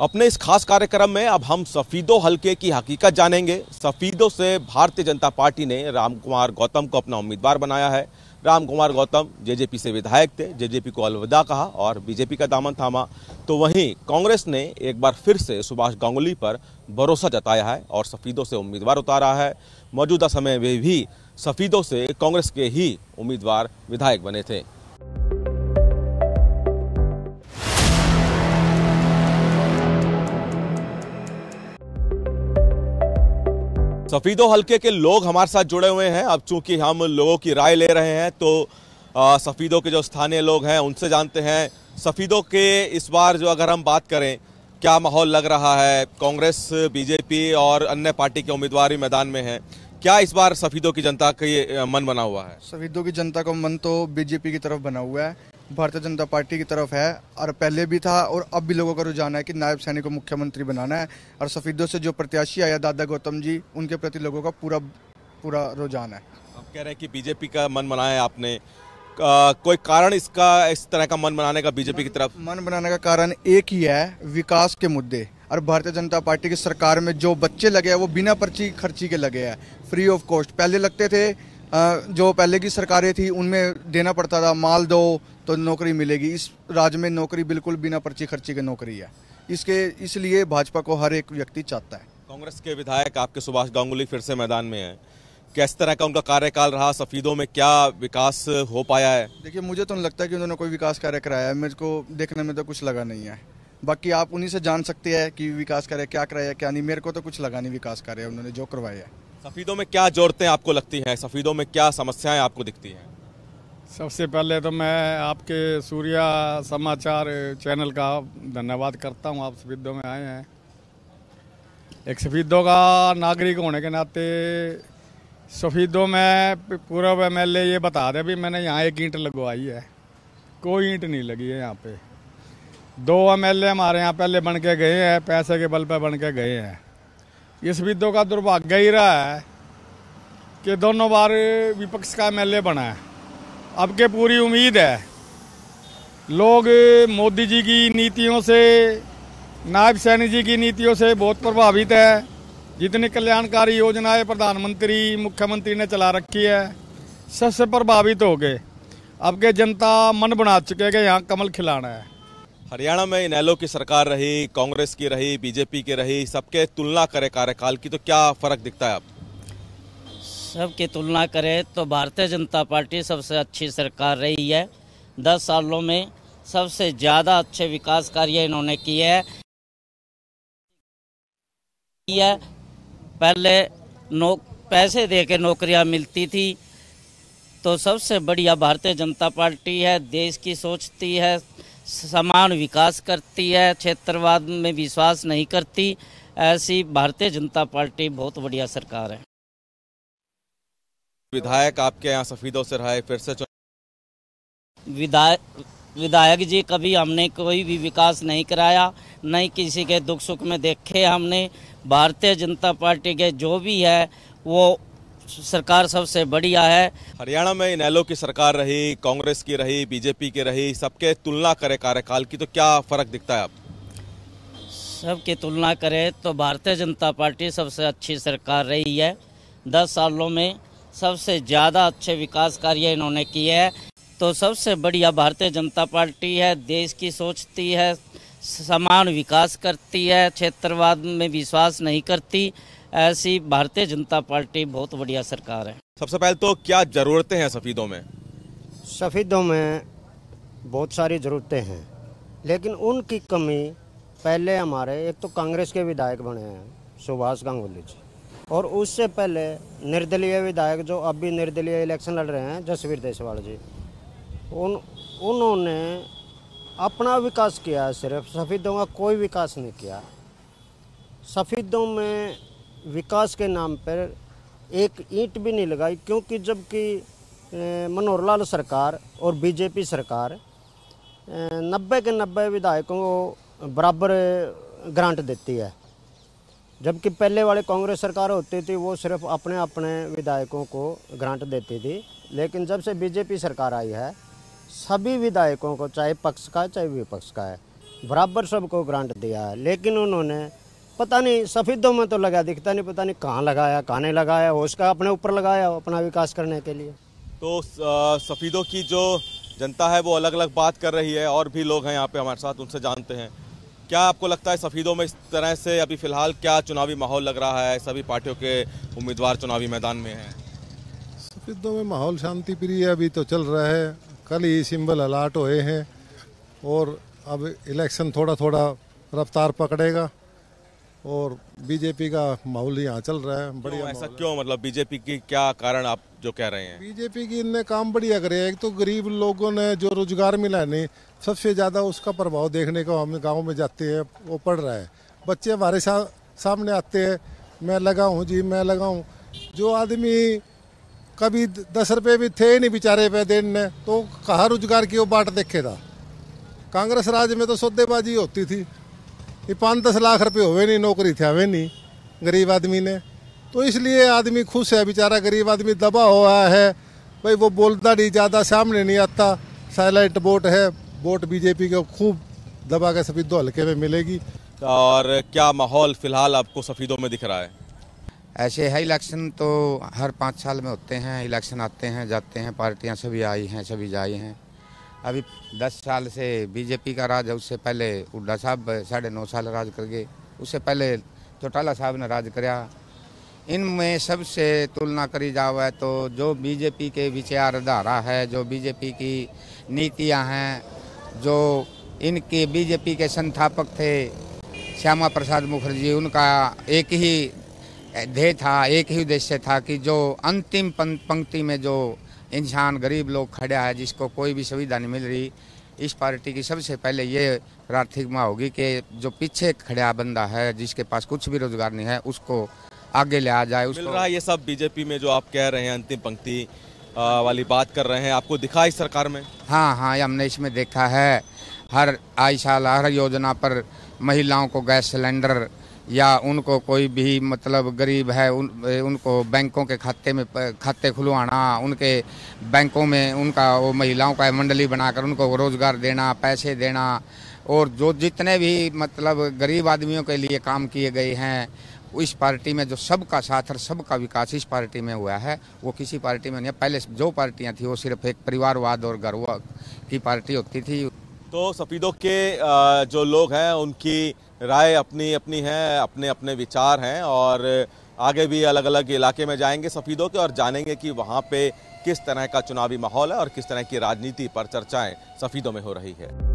अपने इस खास कार्यक्रम में अब हम सफ़ीदो हलके की हकीकत जानेंगे सफ़ीदो से भारतीय जनता पार्टी ने राम कुमार गौतम को अपना उम्मीदवार बनाया है राम कुमार गौतम जेजेपी से विधायक थे जेजेपी को अलविदा कहा और बीजेपी का दामन थामा तो वहीं कांग्रेस ने एक बार फिर से सुभाष गांगुली पर भरोसा जताया है और सफ़ीदों से उम्मीदवार उतारा है मौजूदा समय में भी सफ़ीदों से कांग्रेस के ही उम्मीदवार विधायक बने थे सफ़ीदो हल्के के लोग हमारे साथ जुड़े हुए हैं अब चूंकि हम लोगों की राय ले रहे हैं तो सफ़ीदों के जो स्थानीय लोग हैं उनसे जानते हैं सफ़ीदों के इस बार जो अगर हम बात करें क्या माहौल लग रहा है कांग्रेस बीजेपी और अन्य पार्टी के उम्मीदवार मैदान में हैं क्या इस बार सफ़ीदों की जनता का ये मन बना हुआ है सफ़ीदों की जनता का मन तो बीजेपी की तरफ बना हुआ है भारतीय जनता पार्टी की तरफ है और पहले भी था और अब भी लोगों का रुझान है कि नायब सैनी को मुख्यमंत्री बनाना है और सफीदों से जो प्रत्याशी आया दादा गौतम जी उनके प्रति लोगों का पूरा पूरा रुझान है आप कह रहे हैं कि बीजेपी का मन बनाया आपने आ, कोई कारण इसका इस तरह का मन बनाने का बीजेपी की तरफ मन बनाने का कारण एक ही है विकास के मुद्दे और भारतीय जनता पार्टी की सरकार में जो बच्चे लगे हैं वो बिना पर्ची खर्ची के लगे हैं फ्री ऑफ कॉस्ट पहले लगते थे जो पहले की सरकारें थी उनमें देना पड़ता था माल दो तो नौकरी मिलेगी इस राज्य में नौकरी बिल्कुल बिना पर्ची खर्ची के नौकरी है इसके इसलिए भाजपा को हर एक व्यक्ति चाहता है कांग्रेस के विधायक आपके सुभाष गांगुली फिर से मैदान में हैं किस तरह का उनका कार्यकाल रहा सफ़ीदों में क्या विकास हो पाया है देखिए मुझे तो नहीं लगता कि उन्होंने कोई विकास कार्य कराया है मेरे को देखने में तो कुछ लगा नहीं है बाकी आप उन्हीं से जान सकते हैं कि विकास कार्य क्या कराया क्या नहीं मेरे को तो कुछ लगा नहीं विकास कार्य उन्होंने जो करवाया है सफ़ीदों में क्या ज़रूरतें आपको लगती हैं सफ़ीदों में क्या समस्याएं आपको दिखती हैं सबसे पहले तो मैं आपके सूर्या समाचार चैनल का धन्यवाद करता हूं आप सफ़ीदों में आए हैं एक सफ़ीदों का नागरिक होने के नाते सफ़ीदों में पूर्व एम एल ये बता दें भी मैंने यहाँ एक ईंट लगवाई है कोई ईंट नहीं लगी है यहाँ पर दो एम एल हमारे यहाँ पहले बन के गए हैं पैसे के बल पर बन के गए हैं इस विद्यों का दुर्भाग्य ही रहा है कि दोनों बार विपक्ष का एमएलए बना है अब के पूरी उम्मीद है लोग मोदी जी की नीतियों से नायब सैनी जी की नीतियों से बहुत प्रभावित है जितनी कल्याणकारी योजनाएं प्रधानमंत्री मुख्यमंत्री ने चला रखी है सबसे प्रभावित हो गए अब के जनता मन बना चुके कि यहाँ कमल खिलाना है हरियाणा में इनैलो की सरकार रही कांग्रेस की रही बीजेपी की रही सबके तुलना करें कार्यकाल की तो क्या फर्क दिखता है आप सबकी तुलना करें तो भारतीय जनता पार्टी सबसे अच्छी सरकार रही है दस सालों में सबसे ज़्यादा अच्छे विकास कार्य इन्होंने किए हैं पहले नौ पैसे दे के नौकरियाँ मिलती थी तो सबसे बढ़िया भारतीय जनता पार्टी है देश की सोचती है समान विकास करती है क्षेत्रवाद में विश्वास नहीं करती ऐसी भारतीय जनता पार्टी बहुत बढ़िया सरकार है विधायक आपके यहाँ सफीदों से रहा है फिर से विधायक विधायक जी कभी हमने कोई भी विकास नहीं कराया नहीं किसी के दुख सुख में देखे हमने भारतीय जनता पार्टी के जो भी है वो सरकार सबसे बढ़िया है हरियाणा में इनैलो की सरकार रही कांग्रेस की रही बीजेपी की रही सबके तुलना करे कार्यकाल की तो क्या फर्क दिखता है आप सबकी तुलना करें तो भारतीय जनता पार्टी सबसे अच्छी सरकार रही है दस सालों में सबसे ज़्यादा अच्छे विकास कार्य इन्होंने किए हैं तो सबसे बढ़िया भारतीय जनता पार्टी है देश की सोचती है समान विकास करती है क्षेत्रवाद में विश्वास नहीं करती ऐसी भारतीय जनता पार्टी बहुत बढ़िया सरकार है सबसे पहले तो क्या ज़रूरतें हैं सफ़ीदों में सफ़ीदों में बहुत सारी ज़रूरतें हैं लेकिन उनकी कमी पहले हमारे एक तो कांग्रेस के विधायक बने हैं सुभाष गांगुली जी और उससे पहले निर्दलीय विधायक जो अब भी निर्दलीय इलेक्शन लड़ रहे हैं जसवीर देसवाल जी उन उन्होंने अपना विकास किया सिर्फ सफ़ीदों का कोई विकास नहीं किया सफ़ीदों में विकास के नाम पर एक ईंट भी नहीं लगाई क्योंकि जबकि मनोहर लाल सरकार और बीजेपी सरकार नब्बे के नब्बे विधायकों को बराबर ग्रांट देती है जबकि पहले वाले कांग्रेस सरकार होती थी वो सिर्फ अपने अपने विधायकों को ग्रांट देती थी लेकिन जब से बीजेपी सरकार आई है सभी विधायकों को चाहे पक्ष का चाहे विपक्ष का है बराबर सबको ग्रांट दिया है लेकिन उन्होंने पता नहीं सफ़ेदों में तो लगा दिखता नहीं पता नहीं कहाँ लगाया कहाँ नहीं लगाया हो उसका अपने ऊपर लगाया अपना विकास करने के लिए तो सफ़ेदों की जो जनता है वो अलग अलग बात कर रही है और भी लोग हैं यहाँ पे हमारे साथ उनसे जानते हैं क्या आपको लगता है सफ़ीदों में इस तरह से अभी फ़िलहाल क्या चुनावी माहौल लग रहा है सभी पार्टियों के उम्मीदवार चुनावी मैदान में हैं सफ़ीदों में माहौल शांति प्रिय अभी तो चल रहा है कल ही सिंबल अलाट हुए हैं और अब इलेक्शन थोड़ा थोड़ा रफ्तार पकड़ेगा और बीजेपी का माहौल यहाँ चल रहा है बढ़िया ऐसा क्यों मतलब बीजेपी की क्या कारण आप जो कह रहे हैं बीजेपी की इनने काम बढ़िया करे एक तो गरीब लोगों ने जो रोजगार मिला नहीं सबसे ज़्यादा उसका प्रभाव देखने को हम गाँव में जाते हैं वो पड़ रहा है बच्चे हमारे सा, सामने आते हैं मैं लगा हूँ जी मैं लगा हूँ जो आदमी कभी दस रुपये भी थे ही नहीं बेचारे पे दिन ने तो कहाँ रोजगार की वो बाट देखे था कांग्रेस राज्य में तो सौदेबाजी होती थी ये पाँच दस लाख रुपये होवे नहीं नौकरी थे हवे नहीं गरीब आदमी ने तो इसलिए आदमी खुश है बेचारा गरीब आदमी दबा हुआ है भाई वो बोलता नहीं ज़्यादा सामने नहीं आता साइलेंट वोट है वोट बीजेपी को खूब दबा के सफीदो हल्के में मिलेगी और क्या माहौल फिलहाल आपको सफीदों में दिख रहा है ऐसे है इलेक्शन तो हर पाँच साल में होते हैं इलेक्शन आते हैं जाते हैं पार्टियां सभी आई हैं सभी जाई हैं अभी दस साल से बीजेपी का राज है उससे पहले हुड्डा साहब साढ़े नौ साल राज कर गए उससे पहले चौटाला साहब ने राज कराया इनमें सबसे तुलना करी जावे तो जो बीजेपी के विचारधारा है जो बीजेपी की नीतियां हैं जो इनके बीजेपी के संस्थापक थे श्यामा प्रसाद मुखर्जी उनका एक ही ध्येय था एक ही उद्देश्य था कि जो अंतिम पंक्ति में जो इंसान गरीब लोग खड़ा है जिसको कोई भी सुविधा नहीं मिल रही इस पार्टी की सबसे पहले ये प्राथमिकता होगी कि जो पीछे खड़ा बंदा है जिसके पास कुछ भी रोजगार नहीं है उसको आगे ले आ जाए उसको मिल रहा है ये सब बीजेपी में जो आप कह रहे हैं अंतिम पंक्ति वाली बात कर रहे हैं आपको दिखा इस सरकार में हाँ हाँ हमने इसमें देखा है हर आई साल हर योजना पर महिलाओं को गैस सिलेंडर या उनको कोई भी मतलब गरीब है उन उनको बैंकों के खाते में खाते खुलवाना उनके बैंकों में उनका वो महिलाओं का मंडली बनाकर उनको रोज़गार देना पैसे देना और जो जितने भी मतलब गरीब आदमियों के लिए काम किए गए हैं इस पार्टी में जो सबका साथ और सबका विकास इस पार्टी में हुआ है वो किसी पार्टी में नहीं पहले जो पार्टियाँ थी वो सिर्फ एक परिवारवाद और गर्व की पार्टी होती थी तो सफीदों के जो लोग हैं उनकी राय अपनी अपनी है अपने अपने विचार हैं और आगे भी अलग अलग इलाके में जाएंगे सफ़ीदों के और जानेंगे कि वहाँ पे किस तरह का चुनावी माहौल है और किस तरह की राजनीति पर चर्चाएं सफ़ीदों में हो रही है